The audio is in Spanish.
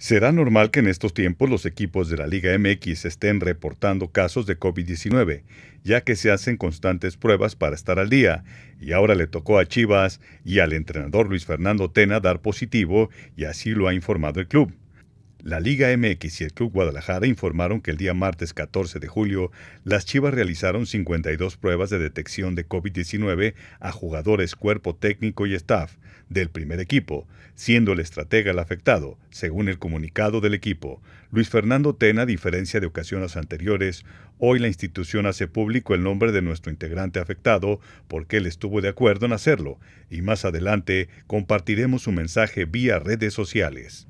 ¿Será normal que en estos tiempos los equipos de la Liga MX estén reportando casos de COVID-19, ya que se hacen constantes pruebas para estar al día? Y ahora le tocó a Chivas y al entrenador Luis Fernando Tena dar positivo, y así lo ha informado el club. La Liga MX y el Club Guadalajara informaron que el día martes 14 de julio, las Chivas realizaron 52 pruebas de detección de COVID-19 a jugadores, cuerpo técnico y staff del primer equipo, siendo el estratega el afectado, según el comunicado del equipo. Luis Fernando Tena, a diferencia de ocasiones anteriores, hoy la institución hace público el nombre de nuestro integrante afectado porque él estuvo de acuerdo en hacerlo y más adelante compartiremos su mensaje vía redes sociales.